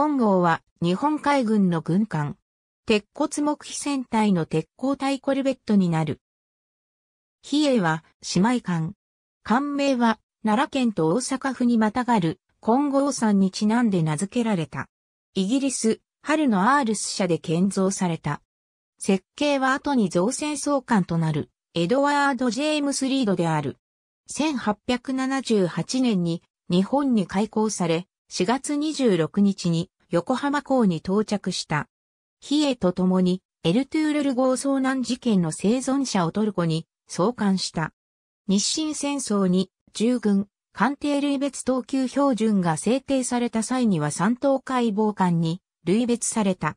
金剛は日本海軍の軍艦。鉄骨木飛船隊の鉄鋼隊コルベットになる。比叡は姉妹艦。艦名は奈良県と大阪府にまたがる金剛山にちなんで名付けられた。イギリス、春のアールス社で建造された。設計は後に造船総監となるエドワード・ジェームス・リードである。1878年に日本に開港され、4月26日に横浜港に到着した。ヒエと共にエルトゥールル号遭難事件の生存者をトルコに送還した。日清戦争に従軍、艦艇類別等級標準が制定された際には三等海防艦に類別された。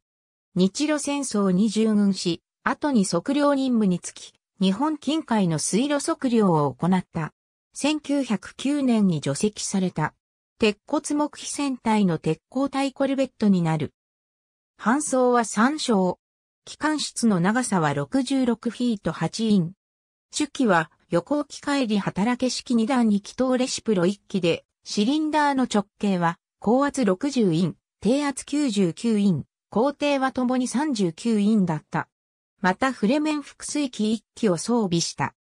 日露戦争に従軍し、後に測量任務につき、日本近海の水路測量を行った。1909年に除籍された。鉄骨木飛船体の鉄鋼体コルベットになる。搬送は3章。機関室の長さは66フィート8イン。主機は横置き帰り働け式2段に気筒レシプロ1機で、シリンダーの直径は高圧60イン、低圧99イン、工程はともに39インだった。またフレメン複数機1機を装備した。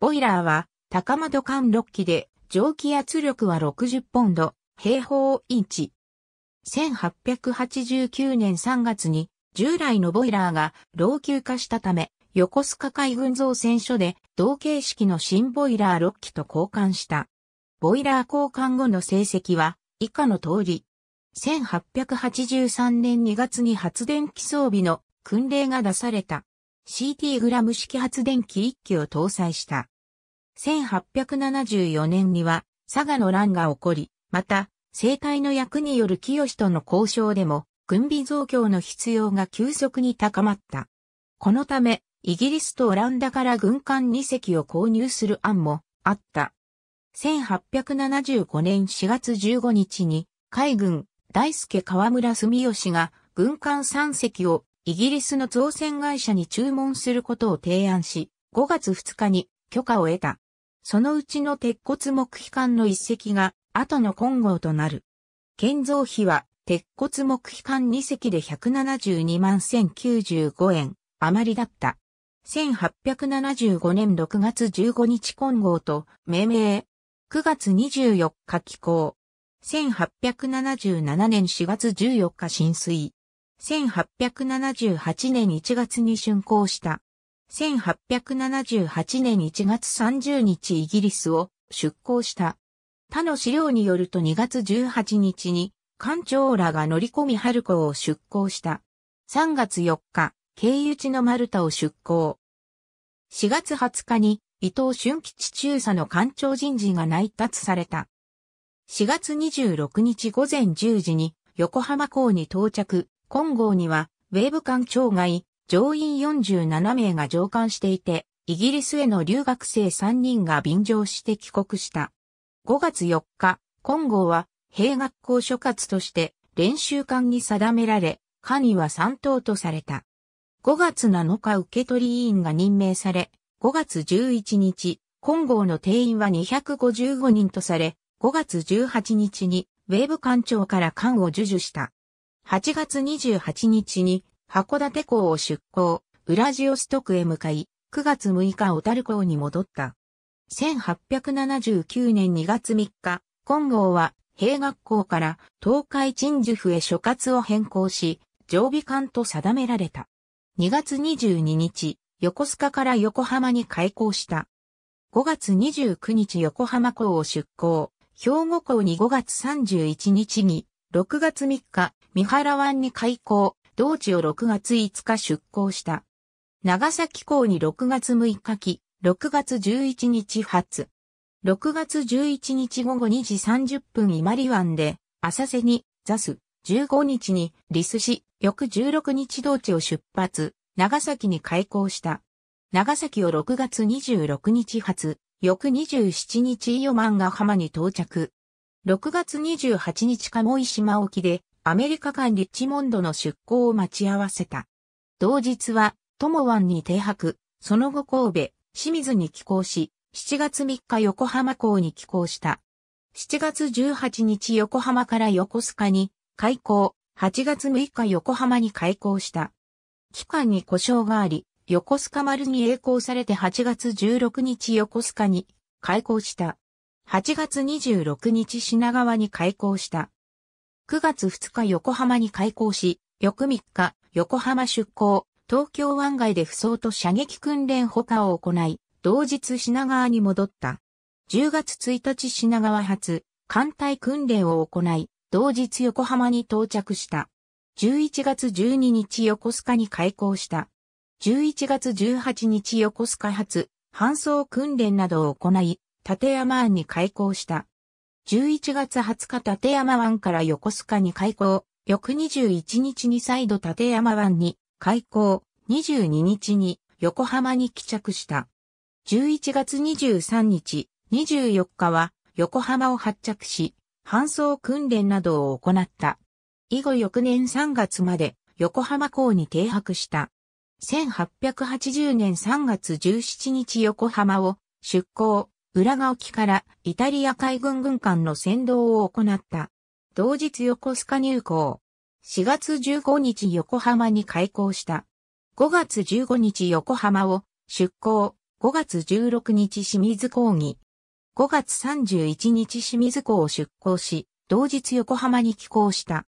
ボイラーは高窓間6機で蒸気圧力は60ポンド、平方インチ。1889年3月に従来のボイラーが老朽化したため、横須賀海軍造船所で同形式の新ボイラー6機と交換した。ボイラー交換後の成績は以下の通り。1883年2月に発電機装備の訓令が出された。CT グラム式発電機1機を搭載した。1874年には佐賀の乱が起こり、また、政界の役による清との交渉でも、軍備増強の必要が急速に高まった。このため、イギリスとオランダから軍艦2隻を購入する案もあった。1875年4月15日に、海軍大輔河村住吉が軍艦3隻をイギリスの造船会社に注文することを提案し、5月2日に許可を得た。そのうちの鉄骨木皮艦の一隻が後の混合となる。建造費は、鉄骨木碑館2隻で172万1095円、余りだった。1875年6月15日混合と命名。9月24日寄港。1877年4月14日浸水。1878年1月に竣工した。1878年1月30日イギリスを出港した。他の資料によると2月18日に、艦長らが乗り込み春子を出港した。3月4日、経由地の丸太を出港。4月20日に、伊藤俊吉中佐の艦長人事が内達された。4月26日午前10時に、横浜港に到着、今号には、ウェーブ艦長外、乗員47名が乗艦していて、イギリスへの留学生3人が便乗して帰国した。5月4日、金剛は兵学校所轄として練習艦に定められ、下には3等とされた。5月7日受取委員が任命され、5月11日、金剛の定員は255人とされ、5月18日にウェーブ艦長から艦を授受した。8月28日に函館港を出港、ウラジオストクへ向かい、9月6日小樽港に戻った。1879年2月3日、金剛は、兵学校から東海鎮守府へ所轄を変更し、常備艦と定められた。2月22日、横須賀から横浜に開校した。5月29日横浜港を出港、兵庫港に5月31日に、6月3日、三原湾に開港、同地を6月5日出港した。長崎港に6月6日期、6月11日発。6月11日午後2時30分イマリ湾で、浅瀬に、ザス、15日に、リスし、翌16日同地を出発、長崎に開港した。長崎を6月26日発、翌27日伊予ンが浜に到着。6月28日鴨井島沖で、アメリカ間リッチモンドの出港を待ち合わせた。同日は、友湾に停泊、その後神戸、清水に寄港し、7月3日横浜港に寄港した。7月18日横浜から横須賀に開港、8月6日横浜に開港した。期間に故障があり、横須賀丸に栄光されて8月16日横須賀に開港した。8月26日品川に開港した。9月2日横浜に開港し、翌3日横浜出港、東京湾外で不装と射撃訓練補過を行い、同日品川に戻った。10月1日品川発、艦隊訓練を行い、同日横浜に到着した。11月12日横須賀に開港した。11月18日横須賀発、搬送訓練などを行い、立山湾に開港した。11月20日立山湾から横須賀に開港、翌21日に再度立山湾に開港22日に横浜に帰着した。11月23日、24日は横浜を発着し、搬送訓練などを行った。以後翌年3月まで横浜港に停泊した。1880年3月17日横浜を出港、浦賀沖からイタリア海軍軍艦の先導を行った。同日横須賀入港。4月15日横浜に開港した。5月15日横浜を出港。5月16日清水港に。5月31日清水港を出港し、同日横浜に寄港した。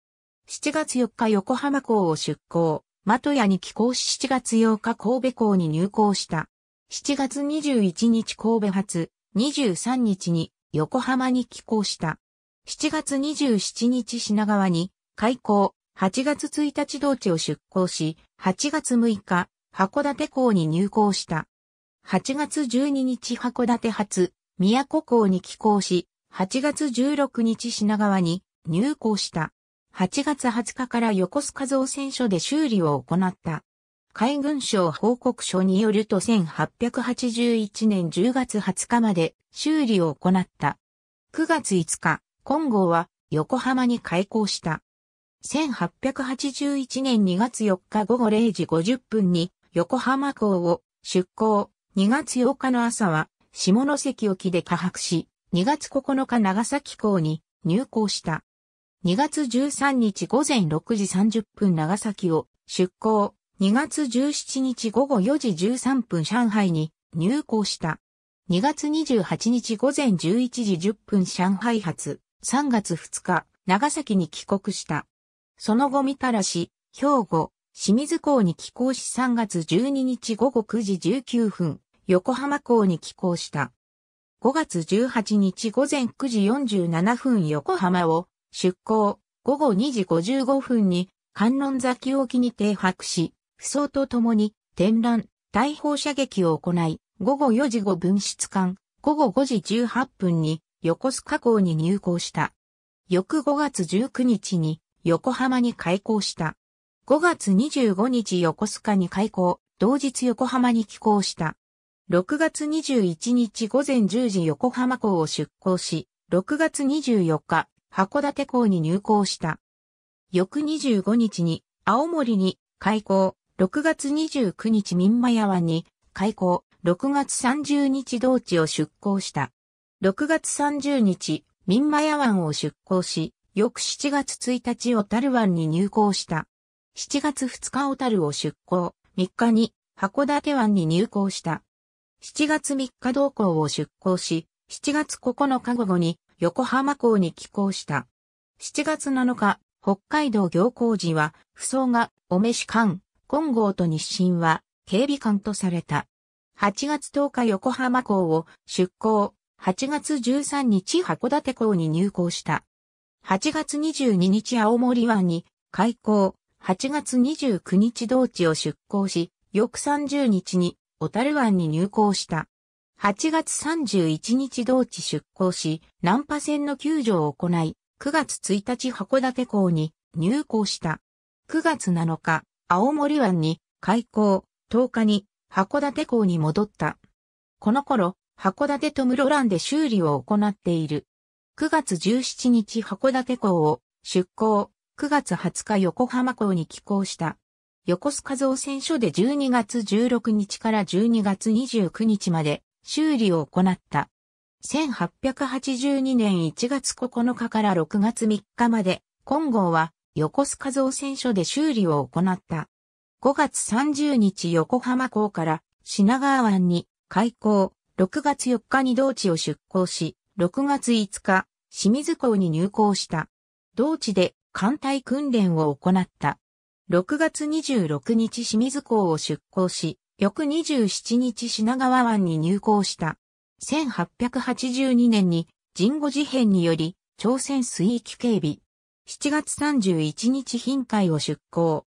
7月4日横浜港を出港。的屋に寄港し7月8日神戸港に入港した。7月21日神戸発、23日に横浜に寄港した。7月27日品川に開港、8月1日同地を出港し、8月6日、函館港に入港した。8月12日函館発、宮古港に寄港し、8月16日品川に入港した。8月20日から横須賀造船所で修理を行った。海軍省報告書によると1881年10月20日まで修理を行った。9月5日、今号は横浜に開港した。1881年2月4日午後0時50分に横浜港を出港。2月8日の朝は下関沖で下泊し、2月9日長崎港に入港した。2月13日午前6時30分長崎を出港。2月17日午後4時13分上海に入港した。2月28日午前11時10分上海発。3月2日長崎に帰国した。その後三たらし、兵庫、清水港に寄港し3月12日午後9時19分、横浜港に寄港した。5月18日午前9時47分横浜を出港、午後2時55分に観音崎沖に停泊し、不走と共に展覧、大砲射撃を行い、午後4時5分出艦、午後5時18分に横須賀港に入港した。翌5月19日に横浜に開港した。5月25日横須賀に開港、同日横浜に寄港した。6月21日午前10時横浜港を出港し、6月24日、函館港に入港した。翌25日に青森に開港、6月29日民間屋湾に開港、6月30日同地を出港した。6月30日、民間屋湾を出港し、翌7月1日小樽湾に入港した。7月2日小樽を出港、3日に函館湾に入港した。7月3日同港を出港し、7月9日午後に横浜港に寄港した。7月7日、北海道行港時は、不相が、お召し艦、金剛と日清は、警備艦とされた。8月10日横浜港を出港、8月13日函館港に入港した。8月22日青森湾に開港、8月29日同地を出港し、翌30日に小樽湾に入港した。8月31日同地出港し、南波線の救助を行い、9月1日函館港に入港した。9月7日、青森湾に開港、10日に函館港に戻った。この頃、函館と室蘭で修理を行っている9月17日函館港を出港、9月20日横浜港に寄港した。横須賀造船所で12月16日から12月29日まで修理を行った。1882年1月9日から6月3日まで、今号は横須賀造船所で修理を行った。5月30日横浜港から品川湾に開港、6月4日に同地を出港し、6月5日、清水港に入港した。同地で艦隊訓練を行った。6月26日清水港を出港し、翌27日品川湾に入港した。1882年に人語事変により朝鮮水域警備。7月31日品海を出港。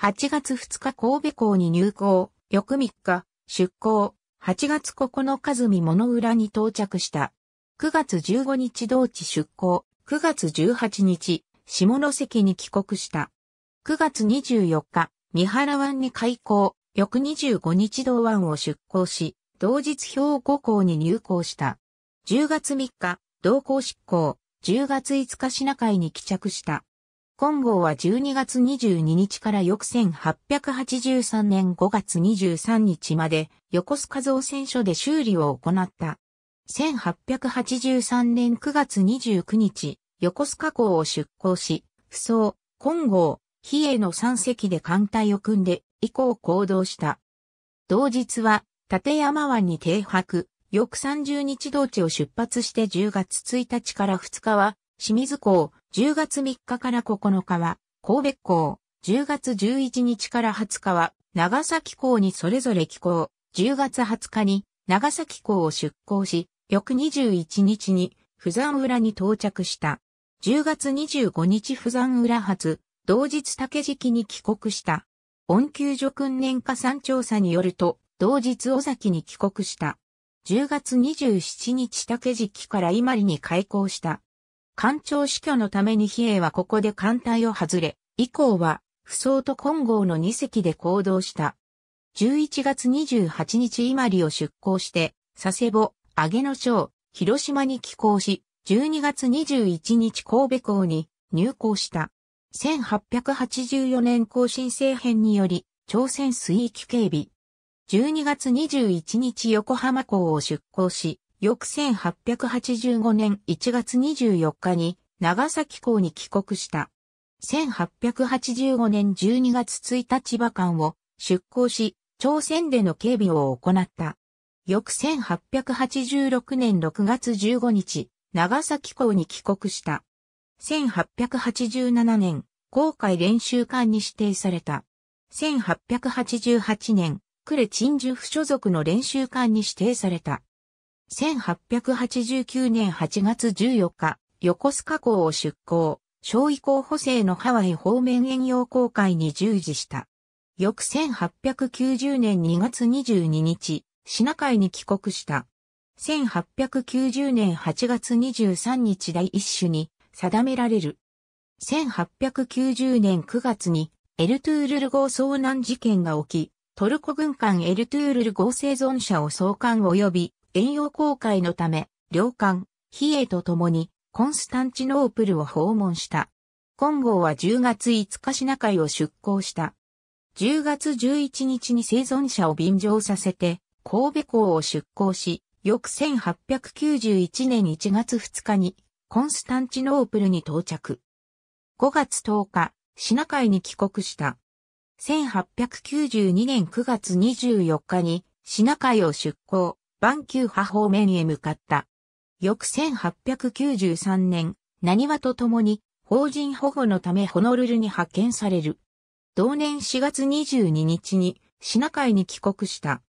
8月2日神戸港に入港。翌3日出港。8月9日住物浦に到着した。9月15日同地出港、9月18日、下関に帰国した。9月24日、三原湾に開港、翌25日同湾を出港し、同日兵庫港に入港した。10月3日、同港出港、10月5日品海に帰着した。今号は12月22日から翌1883年5月23日まで横須賀造船所で修理を行った。1883年9月29日、横須賀港を出港し、不走、金剛、比叡の3隻で艦隊を組んで、以降行動した。同日は、立山湾に停泊、翌30日同地を出発して10月1日から2日は、清水港、10月3日から9日は、神戸港、10月11日から20日は、長崎港にそれぞれ寄港、10月20日に長崎港を出港し、翌21日に、富山浦に到着した。10月25日富山浦発、同日竹敷に帰国した。温休助訓練加算調査によると、同日尾崎に帰国した。10月27日竹敷から伊万里に開港した。艦長死去のために比叡はここで艦隊を外れ、以降は、不相と金剛の2隻で行動した。11月28日伊万里を出港して、佐世保、上げの章、広島に寄港し、12月21日神戸港に入港した。1884年更新政変により、朝鮮水域警備。12月21日横浜港を出港し、翌1885年1月24日に長崎港に帰国した。1885年12月1日馬間を出港し、朝鮮での警備を行った。翌1886年6月15日、長崎港に帰国した。1887年、航海練習艦に指定された。1888年、呉鎮守府所属の練習艦に指定された。1889年8月14日、横須賀港を出港、小移港補正のハワイ方面遠洋航海に従事した。翌1890年2月22日、シナ海に帰国した。1890年8月23日第一種に定められる。1890年9月にエルトゥールル号遭難事件が起き、トルコ軍艦エルトゥールル号生存者を送還及び、遠洋航海のため、領艦、比叡と共に、コンスタンチノープルを訪問した。今号は10月5日シナ海を出港した。10月11日に生存者を便乗させて、神戸港を出港し、翌1891年1月2日にコンスタンチノープルに到着。5月10日、シナ海に帰国した。1892年9月24日にシナ海を出港、バンキューハ方面へ向かった。翌1893年、何話と共に法人保護のためホノルルに派遣される。同年4月22日にシナ海に帰国した。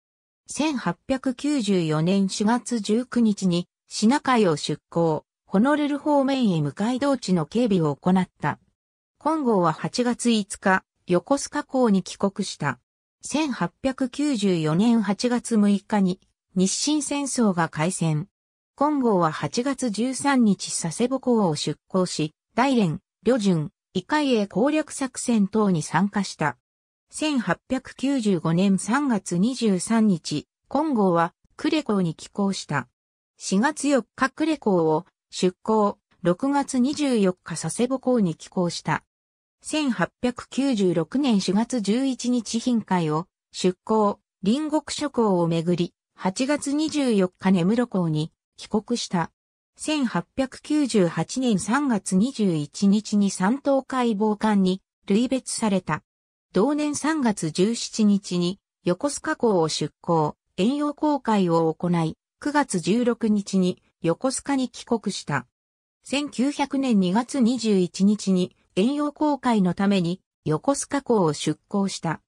1894年4月19日にシナ海を出港、ホノルル方面へ向かい道地の警備を行った。本郷は8月5日、横須賀港に帰国した。1894年8月6日に日清戦争が開戦。本郷は8月13日佐世保港を出港し、大連、旅順、異海へ攻略作戦等に参加した。1895年3月23日、金剛はクレ港に寄港した。4月4日クレ港を出港、6月24日佐世保港に寄港した。1896年4月11日品海を出港、隣国諸港をめぐり、8月24日根室港に帰国した。1898年3月21日に三島海防艦に類別された。同年3月17日に横須賀港を出港、遠洋航海を行い、9月16日に横須賀に帰国した。1900年2月21日に遠洋航海のために横須賀港を出港した。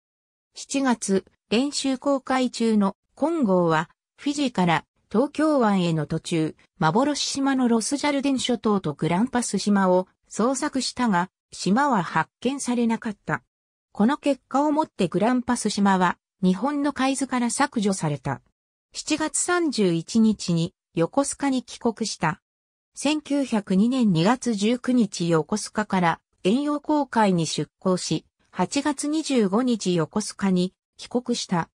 7月、練習航海中の金号はフィジーから東京湾への途中、幻島のロスジャルデン諸島とグランパス島を捜索したが、島は発見されなかった。この結果をもってグランパス島は日本の海図から削除された。7月31日に横須賀に帰国した。1902年2月19日横須賀から遠洋航海に出港し、8月25日横須賀に帰国した。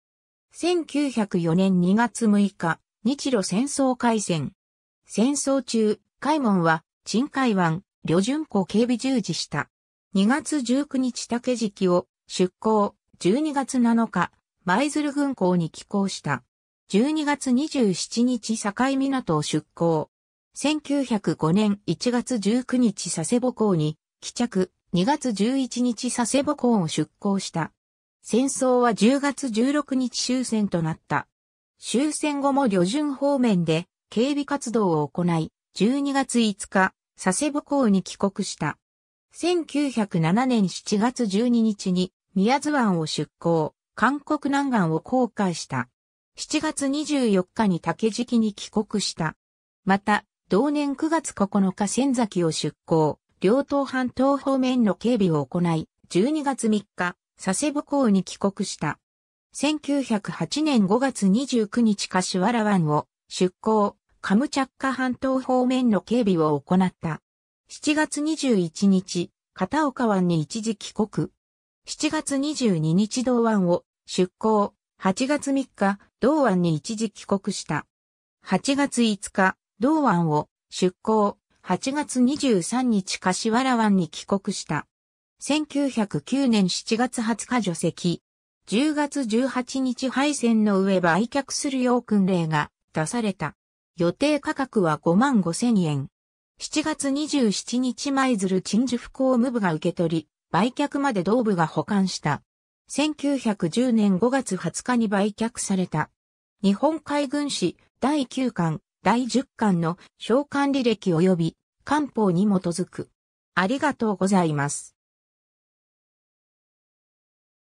1904年2月6日、日露戦争開戦。戦争中、海門は、鎮海湾、旅順港警備従事した。2月19日竹敷を出港、12月7日、舞鶴軍港に寄港した。12月27日境港を出港。1905年1月19日佐世保港に帰着、2月11日佐世保港を出港した。戦争は10月16日終戦となった。終戦後も旅順方面で警備活動を行い、12月5日、佐世保港に帰国した。1907年7月12日に宮津湾を出港、韓国南岸を航海した。7月24日に竹敷に帰国した。また、同年9月9日仙崎を出港、両島半島方面の警備を行い、12月3日、佐世保港に帰国した。1908年5月29日柏原湾を出港、カムチャッカ半島方面の警備を行った。7月21日、片岡湾に一時帰国。7月22日同湾を出港。8月3日、同湾に一時帰国した。8月5日、同湾を出港。8月23日柏原湾に帰国した。1909年7月20日除籍。10月18日廃線の上売却するよう訓令が出された。予定価格は5万5千円。7月27日舞鶴鎮守府公務部が受け取り、売却まで同部が保管した。1910年5月20日に売却された。日本海軍史第9巻、第10巻の召喚履歴及び官報に基づく。ありがとうございます。